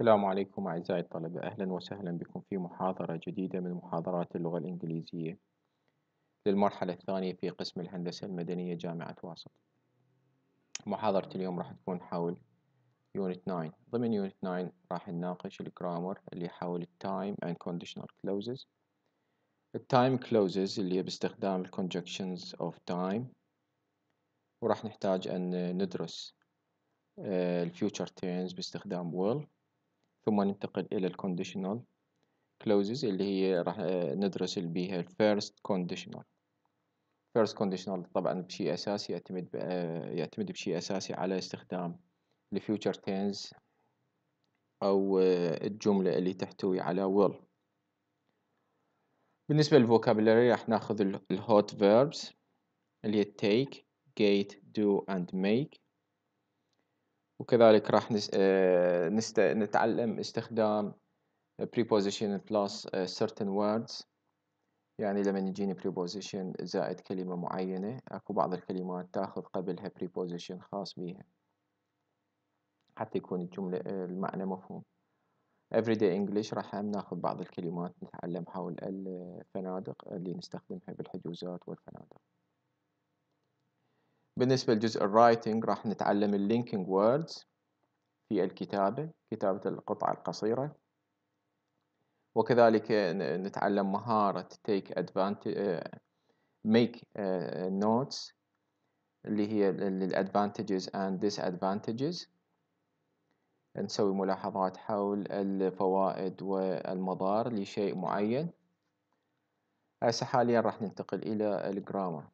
السلام عليكم أعزائي الطلبة أهلا وسهلا بكم في محاضرة جديدة من محاضرات اللغة الإنجليزية للمرحلة الثانية في قسم الهندسة المدنية جامعة واسط محاضرة اليوم راح تكون حول يونت 9 ضمن يونت 9 راح نناقش الجرامر اللي حول التايم and conditional clauses التايم clauses اللي هي باستخدام conjunctions of time وراح نحتاج أن ندرس آه، الفيوتشر تينز باستخدام will ثم ننتقل إلى الكونديشنال clauses اللي هي راح آه، ندرس بيها الفيرست كونديشنال first كونديشنال طبعا بشيء أساسي يعتمد آه، يعتمد بشيء أساسي على استخدام الفيوتشر tense أو آه، الجملة اللي تحتوي على will بالنسبة vocabulary راح ناخذ الهوت verbs اللي هي take, get, do and make وكذلك راح آه، نست... نتعلم استخدام preposition plus آه، certain words يعني لما يجيني preposition زائد كلمة معينة أكو بعض الكلمات تاخذ قبلها preposition خاص بيها حتى يكون الجملة آه، المعنى مفهوم everyday English راح ناخذ بعض الكلمات نتعلم حول الفنادق اللي نستخدمها بالحجوزات والفنادق بالنسبة لجزء الرايتنج راح نتعلم اللينكينج ووردز في الكتابة كتابة القطعة القصيرة وكذلك نتعلم مهارة take advantage make آه، notes اللي هي للادفانتجز and disadvantages نسوي ملاحظات حول الفوائد والمضار لشيء معين هسه حاليا راح ننتقل الى الجرامر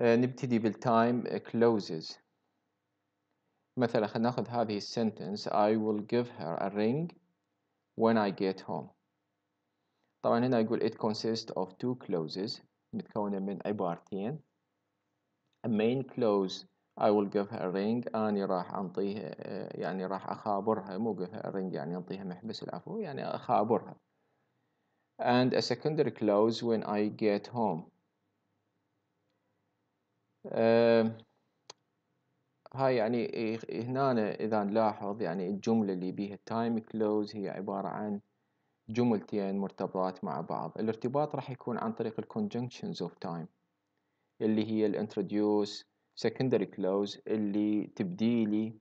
نبتدي بالtime closes مثلا خلينا ناخذ هذه sentence I will give her a ring when I get home طبعا هنا يقول it consists of two clauses متكونة من عبارتين a main clause I will give her a ring أني راح أنطيها يعني راح أخابرها مو give her a ring يعني أنطيها محبس العفو يعني أخابرها and a secondary clause when I get home هاي يعني هنا إذا نلاحظ يعني الجملة اللي بيها time close هي عبارة عن جملتين مرتبطات مع بعض الارتباط راح يكون عن طريق الconjunctions of time اللي هي الانتروديوس secondary close اللي تبديلي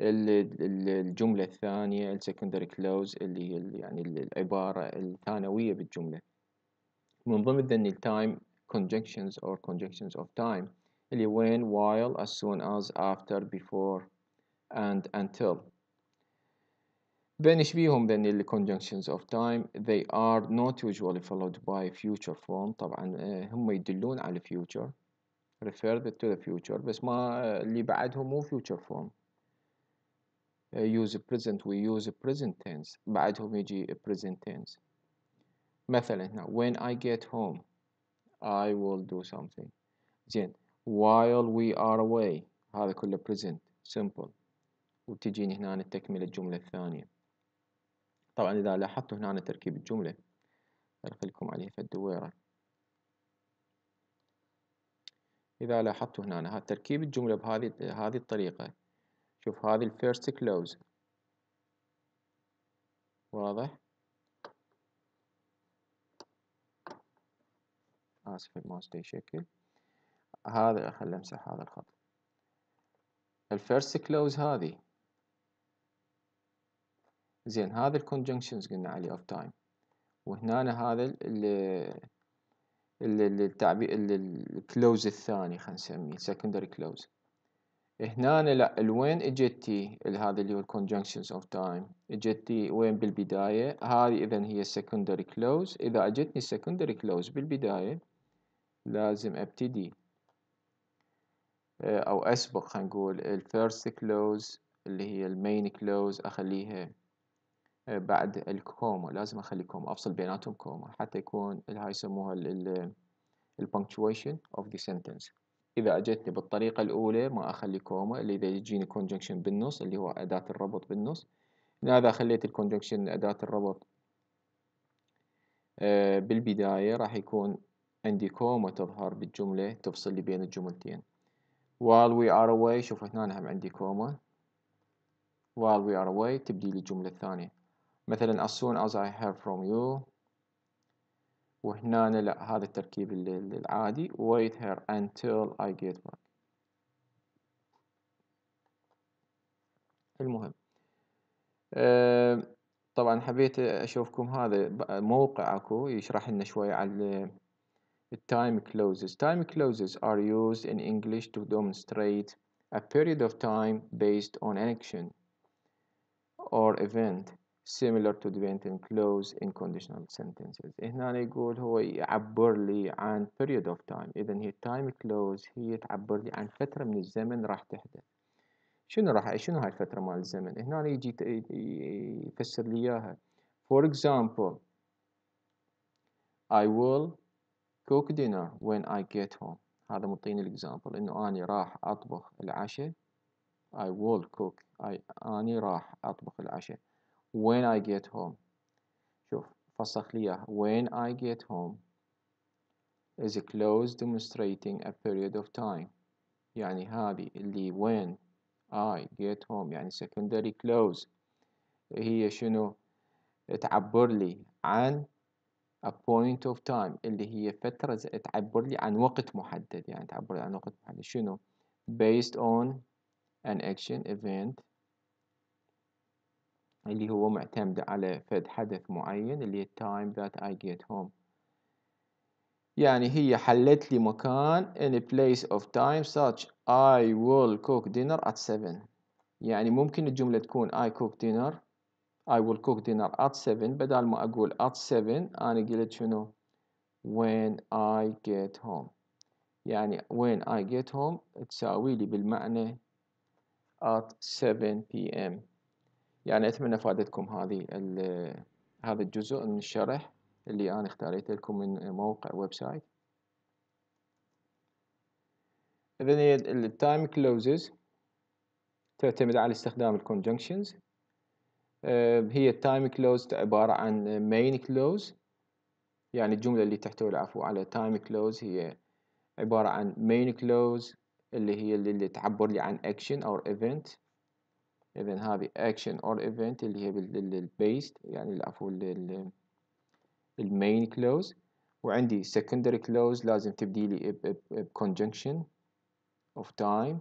الجملة الثانية secondary كلوز اللي هي يعني العبارة الثانوية بالجملة من ضمن ذن التايم conjunctions or conjunctions of time اللي when while as soon as after before and until بنشبيهم بين ال conjunctions of time they are not usually followed by future form طبعا eh, هم يدلون على future referred to the future بس ما eh, اللي بعدهم مو future form eh, use present we use present tense بعدهم يجي present tense مثلا هنا when I get home I will do something زين while we are away هذا كله present simple وتجيني هنا التكملة الجملة الثانية طبعا إذا لاحظتوا هنا تركيب الجملة أرخلكم عليها في الدويرة إذا لاحظتوا هنا تركيب الجملة بهذه هذه الطريقة شوف هذه الفيرست كلوز واضح آسف الماوس شكل هذا خلي امسح هذا الخط الفيرست كلوز هذه زين هذا الكونجنكشنز قلنا عليه اوف تايم وهنا هذا ال التعبير الكلوز الثاني خلينا نسميه سكندري كلوز هنا لا الوين اجتي هذا اللي هو الكونجنكشنز اوف تايم اجتي وين بالبدايه هذه اذا هي سكندري كلوز اذا اجتني سكندري كلوز بالبدايه لازم ابتدي آه، او اسبق خلينا نقول الفيرست كلوز اللي هي المين كلوز اخليها آه، بعد الكوما لازم اخلي كوما افصل بيناتهم كوما حتى يكون هاي يسموها البنكتويشن اوف ذا سنتنس اذا اجتني بالطريقه الاولى ما اخلي كوما اللي اذا يجيني كونجكشن بالنص اللي هو اداه الربط بالنص اذا خليت الكونجكشن اداه الربط آه، بالبدايه راح يكون عندي كوما تظهر بالجمله تفصل لي بين الجملتين while we are away شوف هنا هم عندي كوما while we are away تبدي لي الجملة الثانية مثلا as soon as I hear from you وهنا لا هذا التركيب العادي wait here until I get back المهم آه، طبعا حبيت اشوفكم هذا موقع اكو يشرح لنا شوي على Time clauses. Time clauses are used in English to demonstrate a period of time based on action or event similar to the event clause in conditional sentences هنا نقول هو يعبر لي عن period of time إذا هي time clause هي تعبر لي عن فترة من الزمن راح تحدث شنو راح شنو هاي الفترة مال الزمن هنا يجي يفسر لي إياها for example I will cook dinner when I get home هذا مطيني الاكزامبل انه اني راح اطبخ العشاء I will cook I اني راح اطبخ العشاء when I get home شوف فسخ لي اياها when I get home is a clause demonstrating a period of time يعني هذه اللي when I get home يعني secondary close هي شنو تعبر لي عن a point of time اللي هي فترة تعبر لي عن وقت محدد يعني تعبر لي عن وقت محدد شنو based on an action event اللي هو معتمد على فد حدث معين اللي هي time that I get home يعني هي حلت لي مكان in a place of time such I will cook dinner at 7 يعني ممكن الجملة تكون I cook dinner I will cook dinner at 7 بدل ما أقول at 7 أنا قلت شنو when I get home يعني when I get home تساوي لي بالمعنى at 7 p.m. يعني أتمنى فادتكم هذه هذا الجزء من الشرح اللي أنا اختاريت لكم من موقع ويب سايت الـ التايم كلوزز تعتمد على استخدام الكونجنكشنز آه، هي التايم كلوز عبارة عن مين كلوز يعني الجملة اللي تحتوي العفو على تايم كلوز هي عبارة عن مين كلوز اللي هي اللي تعبر لي عن اكشن او ايفنت اذا هذه اكشن اور ايفنت اللي هي بالبيست يعني العفو المين كلوز وعندي secondary كلوز لازم تبدي لي بconjunction of time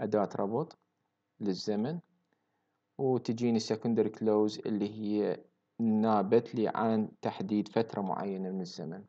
أداة ربط للزمن وتجيني secondary close اللي هي نابت لي عن تحديد فترة معينة من الزمن